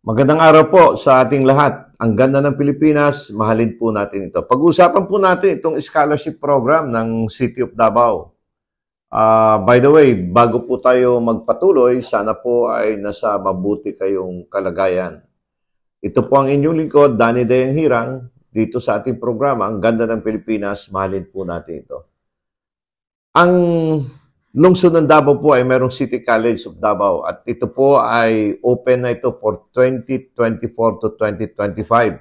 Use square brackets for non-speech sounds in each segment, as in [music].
Magandang araw po sa ating lahat. Ang ganda ng Pilipinas, mahalin po natin ito. Pag-usapan po natin itong scholarship program ng City of Davao. Uh, by the way, bago po tayo magpatuloy, sana po ay nasa mabuti kayong kalagayan. Ito po ang inyong lingkod, Danny Dayang Hirang, dito sa ating programa, Ang Ganda ng Pilipinas, mahalin po natin ito. Ang Lungsod ng Davao po ay mayroong City College of Davao at ito po ay open na ito for 2024 to 2025.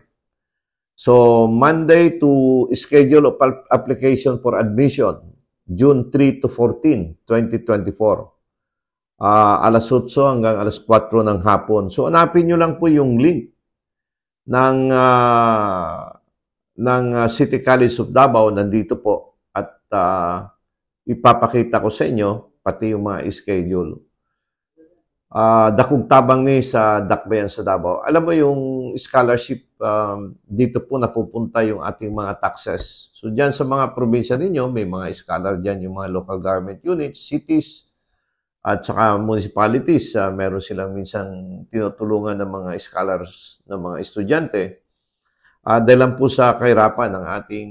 So Monday to schedule of application for admission, June 3 to 14, 2024. Uh, alas 8 hanggang alas 4 ng hapon. So hanapin nyo lang po yung link ng uh, ng ah, City College of Davao nandito po at uh, ipapakita ko sa inyo, pati yung mga schedule. Uh, tabang ni sa Dakbayan sa Davao. Alam mo yung scholarship, um, dito po napupunta yung ating mga taxes. So dyan sa mga probinsya ninyo, may mga scholar dyan, yung mga local government units, cities, at saka municipalities. Uh, meron silang minsan tinutulungan ng mga scholars, ng mga estudyante. Uh, dahil lang po sa kahirapan ng ating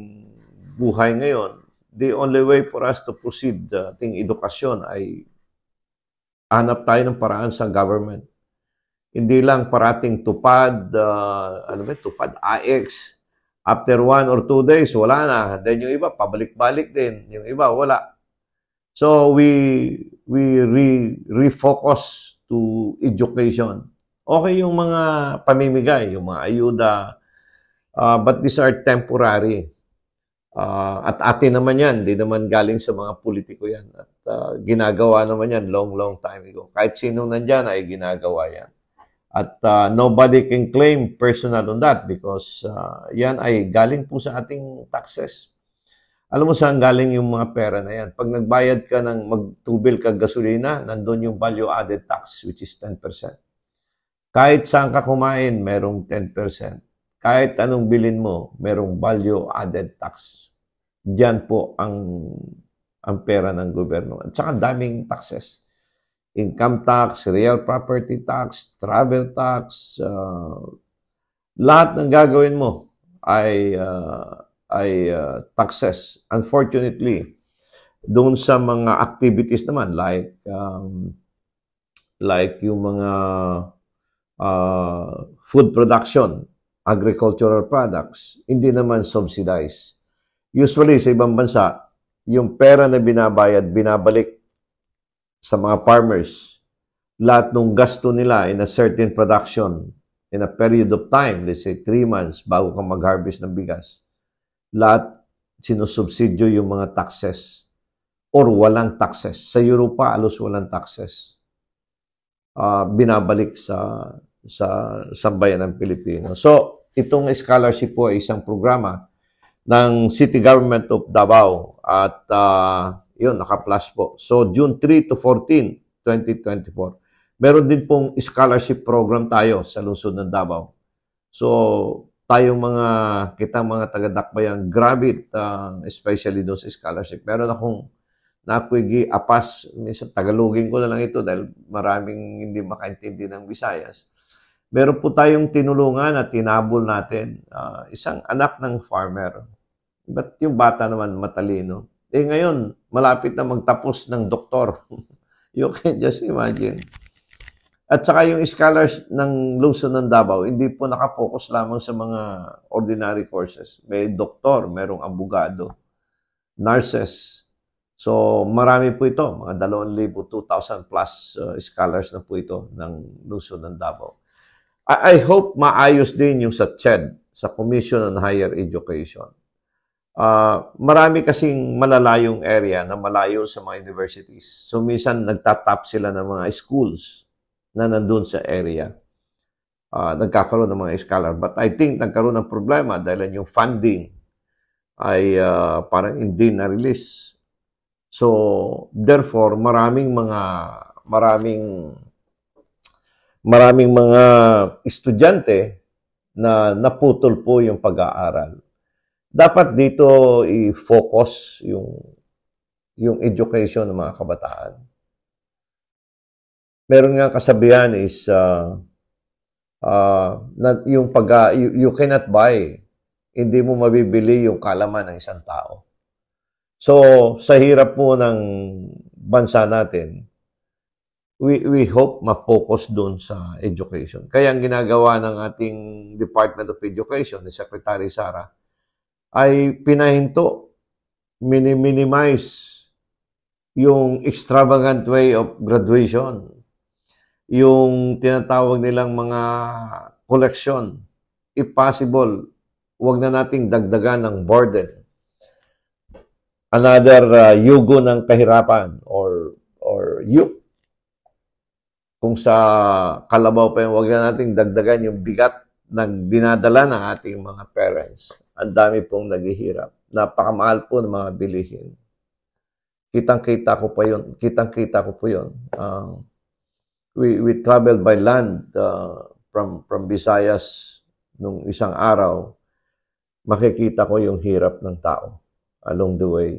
buhay ngayon, the only way for us to proceed uh, ating edukasyon ay hanap tayo ng paraan sa government. Hindi lang parating tupad, uh, ano ba, tupad AX. After one or two days, wala na. Then yung iba, pabalik-balik din. Yung iba, wala. So we we re, refocus to education. Okay yung mga pamimigay, yung mga ayuda, uh, but these are temporary. Uh, at atin naman yan, hindi naman galing sa mga politiko yan. At uh, ginagawa naman yan long, long time ago. Kahit sino nandyan ay ginagawa yan. At uh, nobody can claim personal on that because uh, yan ay galing po sa ating taxes. Alam mo saan galing yung mga pera na yan? Pag nagbayad ka ng magtubil ka gasolina, nandun yung value added tax which is 10%. Kahit saan ka kumain, merong 10%. Kahit anong bilin mo, merong value added tax. Diyan po ang ang pera ng gobyerno. At saka daming taxes. Income tax, real property tax, travel tax, uh, lahat ng gagawin mo ay uh, ay uh, taxes. Unfortunately, doon sa mga activities naman like um, like yung mga uh, food production, agricultural products, hindi naman subsidized. Usually sa ibang bansa, yung pera na binabayad, binabalik sa mga farmers. Lahat ng gasto nila in a certain production, in a period of time, let's say 3 months, bago ka mag-harvest ng bigas, lahat sinusubsidyo yung mga taxes or walang taxes. Sa Europa, alos walang taxes. Uh, binabalik sa sa sambayan ng Pilipino. So, itong scholarship po ay isang programa ng City Government of Davao at uh, yun, naka-plus po. So, June 3 to 14, 2024. Meron din pong scholarship program tayo sa lungsod ng Davao. So, tayong mga, kitang mga taga-dakbayan, grabe it, uh, especially doon sa scholarship. Meron akong nakwigi, apas, minsan tagalugin ko na lang ito dahil maraming hindi makaintindi ng Visayas. Meron po tayong tinulungan at tinabol natin uh, isang anak ng farmer. But yung bata naman matalino? Eh ngayon, malapit na magtapos ng doktor. [laughs] you can just imagine. At saka yung scholars ng Luzon ng Davao, hindi po nakapokus lamang sa mga ordinary courses. May doktor, merong abogado, nurses. So marami po ito, mga 2,000 plus uh, scholars na po ito ng Luzon ng Davao. I, I hope maayos din yung sa CHED, sa Commission on Higher Education. Uh, marami kasing malalayong area na malayo sa mga universities. So, minsan nagtatap sila ng mga schools na nandun sa area. Uh, nagkakaroon ng mga scholar. But I think nagkaroon ng problema dahil yung funding ay uh, parang hindi na-release. So, therefore, maraming mga, maraming maraming mga estudyante na naputol po yung pag-aaral. Dapat dito i-focus yung yung education ng mga kabataan. Meron nga kasabihan is uh, uh, na yung pag you, you cannot buy hindi mo mabibili yung kalaman ng isang tao. So, sa hirap po ng bansa natin, we, we hope ma-focus doon sa education. Kaya ang ginagawa ng ating Department of Education ni Secretary Sara ay pinahinto, minimize yung extravagant way of graduation, yung tinatawag nilang mga collection. If possible, huwag na nating dagdagan ng burden. Another uh, yugo ng kahirapan or or yuke kung sa kalabaw pa yung wag na natin dagdagan yung bigat ng dinadala ng ating mga parents. Ang dami pong naghihirap. Napakamahal po ng mga bilihin. Kitang-kita ko pa yun. Kitang-kita ko po yun. Uh, we, we traveled by land uh, from, from Visayas nung isang araw. Makikita ko yung hirap ng tao along the way.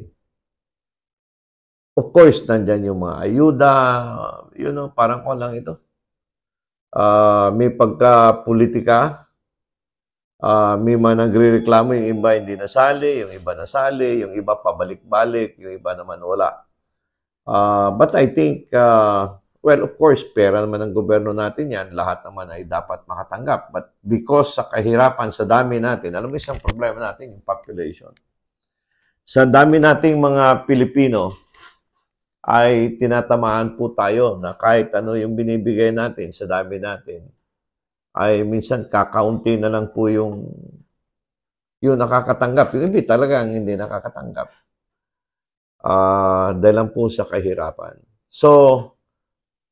Of course, nandyan yung mga ayuda, yun know, parang ko lang ito. Uh, may pagka-politika, uh, may mga nagre-reklamo, yung iba hindi nasali, yung iba nasali, yung iba pabalik-balik, yung iba naman wala. Uh, but I think, uh, well, of course, pera naman ng gobyerno natin yan, lahat naman ay dapat makatanggap. But because sa kahirapan, sa dami natin, alam mo isang problema natin, yung population. Sa dami nating mga Pilipino, ay tinatamaan po tayo na kahit ano yung binibigay natin sa dami natin, ay minsan kakaunti na lang po yung yung nakakatanggap. Yung hindi talagang hindi nakakatanggap. Uh, dahil lang po sa kahirapan. So,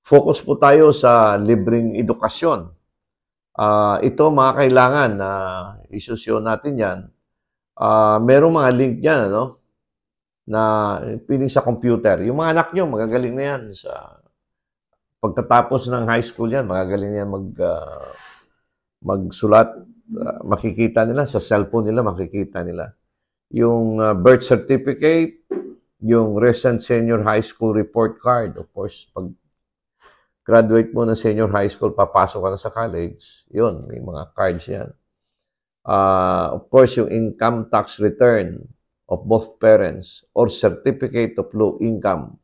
focus po tayo sa libreng edukasyon. Uh, ito mga kailangan na uh, isusyo natin yan. Uh, merong mga link yan, ano? na piling sa computer. Yung mga anak nyo, magagaling na yan. Sa, pagkatapos ng high school yan, magagaling na yan mag, uh, magsulat. Uh, makikita nila, sa cellphone nila, makikita nila. Yung uh, birth certificate, yung recent senior high school report card. Of course, pag graduate mo ng senior high school, papasok ka na sa college. Yun, may mga cards yan. Uh, of course, yung income tax return of both parents or certificate of low income.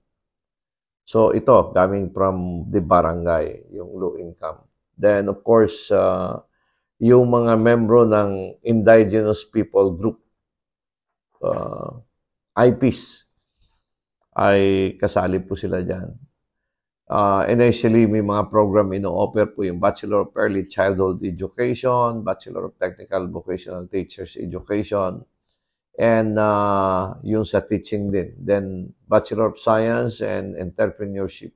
So ito, coming from the barangay, yung low income. Then of course, uh, yung mga membro ng indigenous people group, uh, IPs, ay kasali po sila dyan. Uh, initially, may mga program ino-offer po yung Bachelor of Early Childhood Education, Bachelor of Technical Vocational Teachers Education, and uh, yung sa teaching din. Then, Bachelor of Science and Entrepreneurship.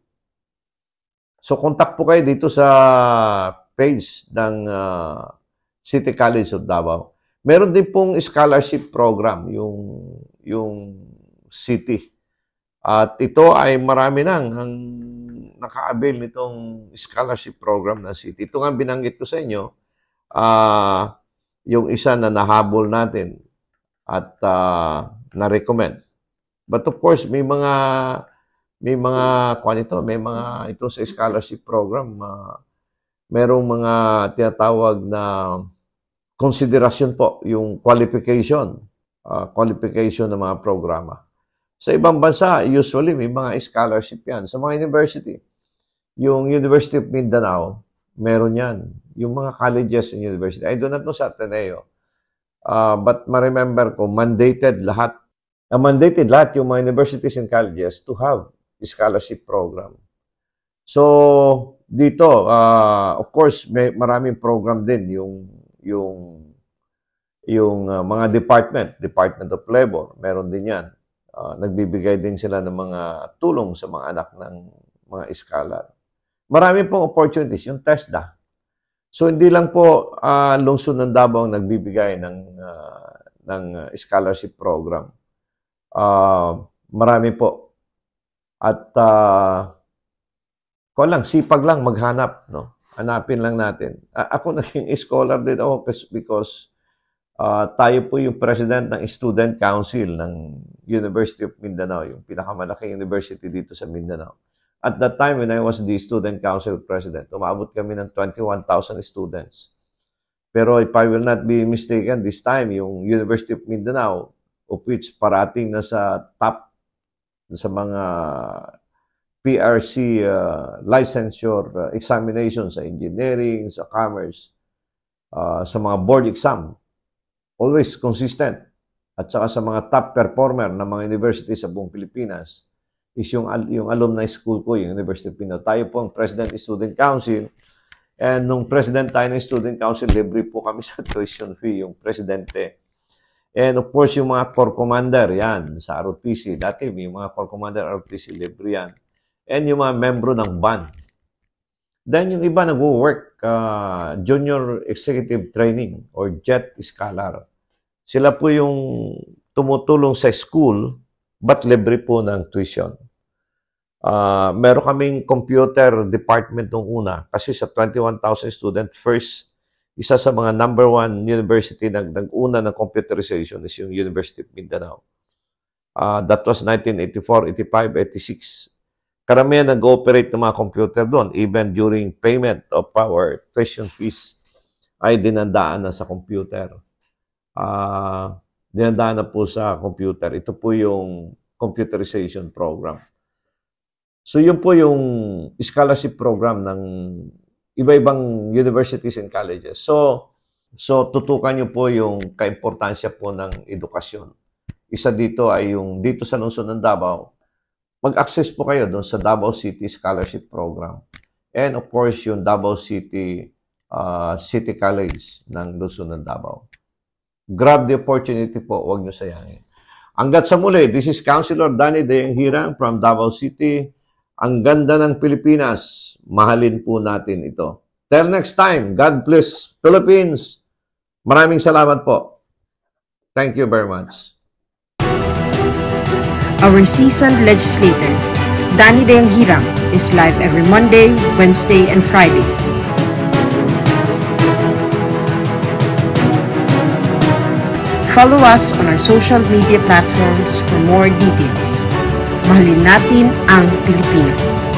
So, contact po kayo dito sa page ng uh, City College of Davao. Meron din pong scholarship program, yung, yung city. At ito ay marami nang ang naka-avail nitong scholarship program ng city. Ito nga binanggit ko sa inyo, uh, yung isa na nahabol natin, at uh, na-recommend. But of course, may mga may mga kuan ito, may mga ito sa scholarship program uh, merong mga tinatawag na consideration po yung qualification, uh, qualification ng mga programa. Sa ibang bansa, usually may mga scholarship yan. Sa mga university, yung University of Mindanao, meron yan. Yung mga colleges and university. I do not know sa Ateneo. Uh, but ma-remember ko, mandated lahat. Na mandated lahat yung mga universities and colleges to have scholarship program. So, dito, uh, of course, may maraming program din yung yung yung uh, mga department, Department of Labor, meron din yan. Uh, nagbibigay din sila ng mga tulong sa mga anak ng mga scholar. Maraming pong opportunities. Yung TESDA, So hindi lang po uh, lungsod ng Davao ang nagbibigay ng uh, ng scholarship program. Uh, marami po. At uh, ko lang sipag lang maghanap, no? Hanapin lang natin. Uh, ako [laughs] naging scholar din ako because uh, tayo po yung president ng Student Council ng University of Mindanao, yung pinakamalaking university dito sa Mindanao. At that time, when I was the student council president, umabot kami ng 21,000 students. Pero if I will not be mistaken, this time, yung University of Mindanao, of which parating na sa top sa mga PRC uh, licensure uh, examination sa engineering, sa commerce, uh, sa mga board exam. Always consistent. At saka sa mga top performer ng mga university sa buong Pilipinas is yung, yung alumni school ko, yung University of Pinoy. Tayo po ang President Student Council. And nung President tayo ng Student Council, libre po kami [laughs] sa tuition fee, yung Presidente. And of course, yung mga Corps Commander, yan, sa ROTC. Dati, yung mga Corps Commander, ROTC, libre yan. And yung mga membro ng BAN. Then yung iba nag-work, uh, Junior Executive Training or JET Scholar. Sila po yung tumutulong sa school, but libre po ng tuition. Uh, meron kaming computer department nung una kasi sa 21,000 student, first, isa sa mga number one university na nag-una ng computerization is yung University of Mindanao. Uh, that was 1984, 85, 86. Karamihan nag-ooperate ng mga computer doon, even during payment of power, tuition fees ay dinandaan na sa computer. Uh, dinandaan na po sa computer. Ito po yung computerization program. So yun po yung scholarship program ng iba-ibang universities and colleges. So, so tutukan niyo po yung kaimportansya po ng edukasyon. Isa dito ay yung dito sa lungsod ng Davao, mag-access po kayo doon sa Davao City Scholarship Program. And of course, yung Davao City uh, City College ng lungsod ng Davao. Grab the opportunity po, huwag niyo sayangin. Hanggat sa muli, this is Councilor Danny Dayang Hirang from Davao City, ang ganda ng Pilipinas. Mahalin po natin ito. Till next time, God bless Philippines. Maraming salamat po. Thank you very much. Our seasoned legislator, Danny Deng Hirang, is live every Monday, Wednesday, and Fridays. Follow us on our social media platforms for more details mahalin natin ang Pilipinas.